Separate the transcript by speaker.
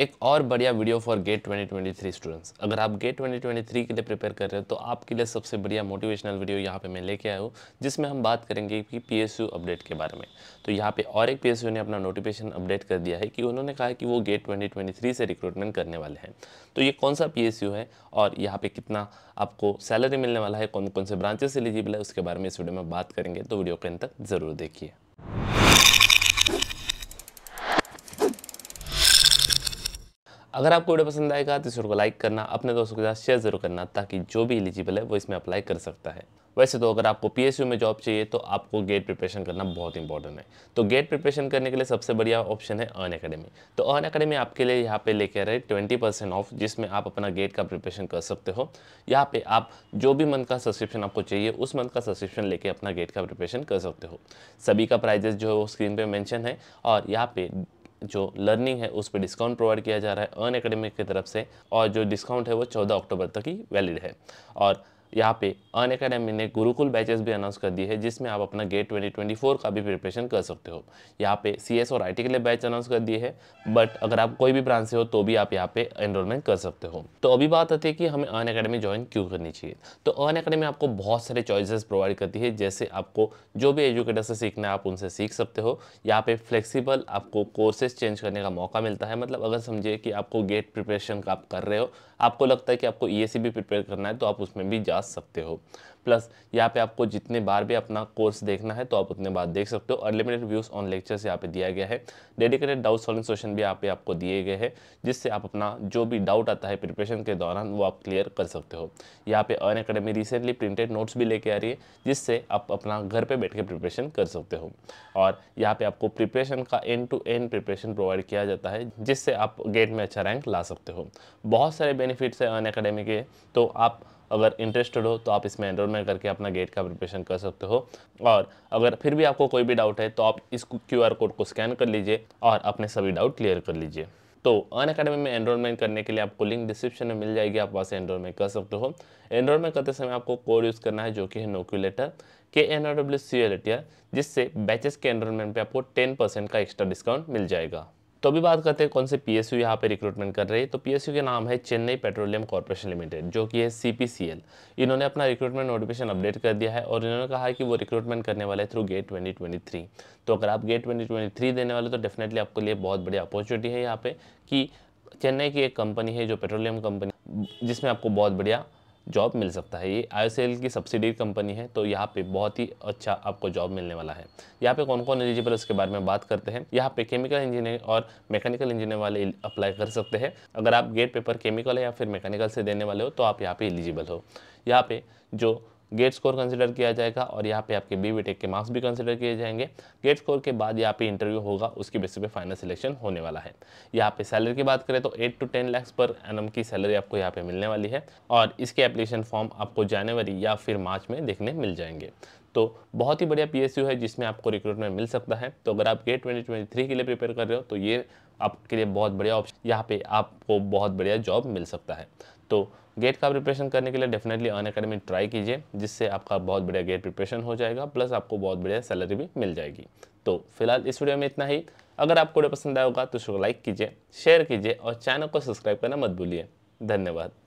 Speaker 1: एक और बढ़िया वीडियो फॉर गेट 2023 स्टूडेंट्स अगर आप गेट 2023 के लिए प्रिपेयर कर रहे हो तो आपके लिए सबसे बढ़िया मोटिवेशनल वीडियो यहाँ पे मैं लेके आया हूँ जिसमें हम बात करेंगे कि पीएसयू अपडेट के बारे में तो यहाँ पे और एक पीएसयू ने अपना नोटिफिकेशन अपडेट कर दिया है कि उन्होंने कहा है कि वो गेट ट्वेंटी से रिक्रूटमेंट करने वाले हैं तो ये कौन सा पी है और यहाँ पर कितना आपको सैलरी मिलने वाला है कौन कौन से ब्रांचेस एलिजिबल है उसके बारे में इस वीडियो में बात करेंगे तो वीडियो के अंत तक ज़रूर देखिए अगर आपको वीडियो पसंद आएगा तो इस वीडियो को लाइक करना अपने दोस्तों के साथ शेयर जरूर करना ताकि जो भी एलिजिबल है वो इसमें अप्लाई कर सकता है वैसे तो अगर आपको पी में जॉब चाहिए तो आपको गेट प्रिपरेशन करना बहुत इंपॉर्टेंट है तो गेट प्रिपरेशन करने के लिए सबसे बढ़िया ऑप्शन है अर्न अकेडमी तो अर्न अकेडमी आपके लिए यहाँ पे लेके आ रहे ट्वेंटी परसेंट ऑफ जिसमें आप अपना गेट का प्रिपरेशन कर सकते हो यहाँ पे आप जो भी मंथ का सब्सक्रिप्शन आपको चाहिए उस मंथ का सब्सक्रिप्शन लेके अपना गेट का प्रिपरेशन कर सकते हो सभी का प्राइजेस जो है वो स्क्रीन पर मैंशन है और यहाँ पे जो लर्निंग है उस पर डिस्काउंट प्रोवाइड किया जा रहा है अन एकेडमिक की तरफ से और जो डिस्काउंट है वो चौदह अक्टूबर तक ही वैलिड है और यहाँ पे अन अकेडमी ने गुरुकुल बैचेस भी अनाउंस कर दी है जिसमें आप अपना गेट 2024 का भी प्रिपरेशन कर सकते हो यहाँ पे सी और आई के लिए बैच अनाउंस कर दिए है बट अगर आप कोई भी ब्रांच से हो तो भी आप यहाँ पे एनरोलमेंट कर सकते हो तो अभी बात आती है कि हमें अन अकेडमी ज्वाइन क्यों करनी चाहिए तो अन अकेडमी आपको बहुत सारे चॉइसेस प्रोवाइड करती है जैसे आपको जो भी एजुकेटर से सीखना है आप उनसे सीख सकते हो यहाँ पे फ्लेक्सीबल आपको कोर्सेज चेंज करने का मौका मिलता है मतलब अगर समझिए कि आपको गेट प्रिपरेशन का आप कर रहे हो आपको लगता है कि आपको ई भी प्रिपेयर करना है तो आप उसमें भी जा सकते हो प्लस यहाँ पे आपको जितने बार भी अपना कोर्स देखना है तो आप उतने बार देख सकते हो अनलिमिटेड व्यूज़ ऑन लेक्चर्स यहाँ पे दिया गया है डेडिकेटेड डाउट सॉल्विंग सेशन भी यहाँ पे आपको दिए गए हैं जिससे आप अपना जो भी डाउट आता है प्रिपरेशन के दौरान वो आप क्लियर कर सकते हो यहाँ पे Unacademy recently printed notes भी लेके आ रही है जिससे आप अपना घर पर बैठ के प्रिपरेशन कर सकते हो और यहाँ पर आपको प्रिपरेशन का end to end preparation provide किया जाता है जिससे आप गेट में अच्छा रैंक ला सकते हो बहुत सारे बेनिफिट्स हैं अन के तो आप अगर इंटरेस्टेड हो तो आप इसमें एनरोलमेंट करके अपना गेट का प्रिपरेशन कर सकते हो और अगर फिर भी आपको कोई भी डाउट है तो आप इस क्यू कोड को स्कैन कर लीजिए और अपने सभी डाउट क्लियर कर लीजिए तो अन अकेडमी में एनरोलमेंट करने के लिए आपको लिंक डिस्क्रिप्शन में मिल जाएगी आप वहाँ से एनरोलमेंट कर सकते हो एनरोलमेंट करते समय आपको कोड यूज़ करना है जो कि है नोक्यूलेटर के N R W C L जिससे बैचेस के एनरोलमेंट पे आपको टेन परसेंट का एक्स्ट्रा डिस्काउंट मिल जाएगा तो अभी बात करते हैं कौन से पी एस यू यहाँ पर रिक्रूटमेंट कर रही है तो पी एस यू के नाम है चेन्नई पेट्रोलियम कॉरपोरेशन लिमिटेड जो कि है सी पी सी एल इन्होंने अपना रिक्रूटमेंट नोटिफिकेशन अपडेट कर दिया है और इन्होंने कहा है कि वो रिक्रूटमेंट करने वाले through GATE twenty twenty three तो अगर आप गेट ट्वेंटी ट्वेंटी थ्री देने वाले तो डेफिनेटली आपके लिए बहुत बड़ी अपॉर्चुनिटी है यहाँ पे कि चेन्नई की एक कंपनी है जो पेट्रोलियम कंपनी जिसमें आपको बहुत बढ़िया जॉब मिल सकता है ये आई की सब्सिडी कंपनी है तो यहाँ पे बहुत ही अच्छा आपको जॉब मिलने वाला है यहाँ पे कौन कौन एलिजिबल उसके बारे में बात करते हैं यहाँ पे केमिकल इंजीनियर और मैकेनिकल इंजीनियर वाले अप्लाई कर सकते हैं अगर आप गेट पेपर केमिकल या फिर मैकेनिकल से देने वाले हो तो आप यहाँ पे एलिजिबल हो यहाँ पे जो गेट स्कोर कंसिडर किया जाएगा और यहाँ पे आपके बी बी टेक के मार्क्स भी कंसिडर किए जाएंगे गेट स्कोर के बाद यहाँ पे इंटरव्यू होगा उसके बेसिस पे फाइनल सिलेक्शन होने वाला है यहाँ पे सैलरी की बात करें तो eight to ten lakhs per annum की सैलरी आपको यहाँ पे मिलने वाली है और इसके एप्लीकेशन फॉर्म आपको जनवरी या फिर मार्च में देखने मिल जाएंगे तो बहुत ही बढ़िया पी है जिसमें आपको रिक्रूटमेंट मिल सकता है तो अगर आप गेट ट्वेंटी ट्वेंटी थ्री के लिए प्रिपेयर कर रहे हो तो ये आपके लिए बहुत बढ़िया ऑप्शन यहाँ पे आपको बहुत बढ़िया जॉब मिल सकता है तो गेट का प्रिपरेशन करने के लिए डेफिनेटली अन अकेडमी ट्राई कीजिए जिससे आपका बहुत बढ़िया गेट प्रिपरेशन हो जाएगा प्लस आपको बहुत बढ़िया सैलरी भी मिल जाएगी तो फिलहाल इस वीडियो में इतना ही अगर आपको वीडियो पसंद आया होगा तो उसको लाइक कीजिए शेयर कीजिए और चैनल को सब्सक्राइब करना मत भूलिए धन्यवाद